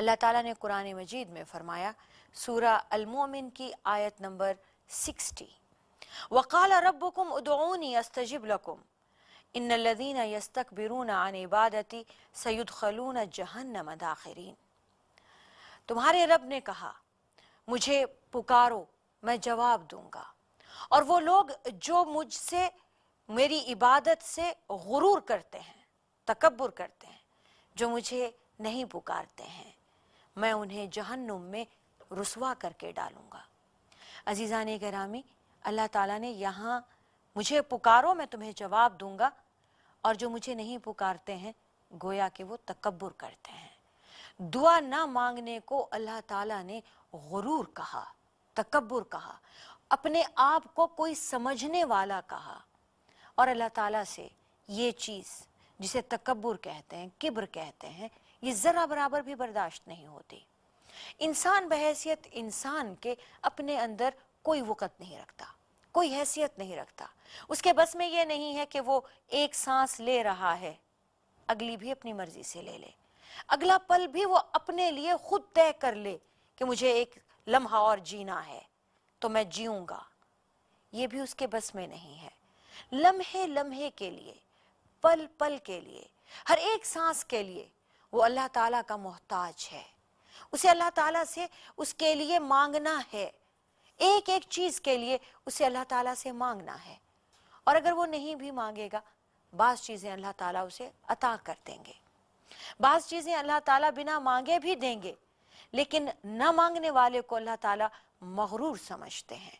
اللہ تعالیٰ نے قرآن مجید میں فرمایا سورہ المومن کی آیت نمبر سکسٹی وقال رب ادعونی استجب لقم ان لدین یستک عن عبادتی سعود خلون جہن تمہارے رب نے کہا مجھے پکارو میں جواب دوں گا اور وہ لوگ جو مجھ سے میری عبادت سے غرور کرتے ہیں تکبر کرتے ہیں جو مجھے نہیں پکارتے ہیں میں انہیں جہنم میں رسوا کر کے ڈالوں گا عزیزان گرامی اللہ تعالیٰ نے یہاں مجھے پکارو میں تمہیں جواب دوں گا اور جو مجھے نہیں پکارتے ہیں گویا کہ وہ تکبر کرتے ہیں دعا نہ مانگنے کو اللہ تعالیٰ نے غرور کہا تکبر کہا اپنے آپ کو کوئی سمجھنے والا کہا اور اللہ تعالیٰ سے یہ چیز جسے تکبر کہتے ہیں کبر کہتے ہیں یہ ذرا برابر بھی برداشت نہیں ہوتی انسان بحیثیت انسان کے اپنے اندر کوئی وقت نہیں رکھتا کوئی حیثیت نہیں رکھتا اس کے بس میں یہ نہیں ہے کہ وہ ایک سانس لے رہا ہے اگلی بھی اپنی مرضی سے لے لے اگلا پل بھی وہ اپنے لیے خود طے کر لے کہ مجھے ایک لمحہ اور جینا ہے تو میں جیوں گا یہ بھی اس کے بس میں نہیں ہے لمحے لمحے کے لیے پل پل کے لیے ہر ایک سانس کے لیے وہ اللہ تعالیٰ کا محتاج ہے اسے اللہ تعالیٰ سے اس کے لیے مانگنا ہے ایک ایک چیز کے لیے اسے اللہ تعالیٰ سے مانگنا ہے اور اگر وہ نہیں بھی مانگے گا بعض چیزیں اللہ تعالیٰ اسے عطا کر دیں گے بعض چیزیں اللہ تعالیٰ بنا مانگے بھی دیں گے لیکن نہ مانگنے والے کو اللہ تعالیٰ مغرور سمجھتے ہیں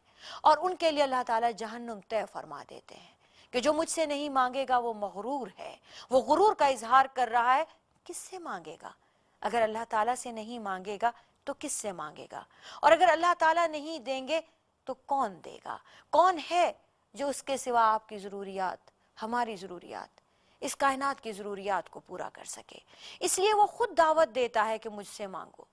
اور ان کے لیے اللہ تعالیٰ جہنم طے فرما دیتے ہیں کہ جو مجھ سے نہیں مانگے گا وہ مغرور ہے وہ غرور کا اظہار کر رہا ہے کس سے مانگے گا اگر اللہ تعالیٰ سے نہیں مانگے گا تو کس سے مانگے گا اور اگر اللہ تعالیٰ نہیں دیں گے تو کون دے گا کون ہے جو اس کے سوا آپ کی ضروریات ہماری ضروریات اس کائنات کی ضروریات کو پورا کر سکے اس لیے وہ خود دعوت دیتا ہے کہ مجھ سے مانگو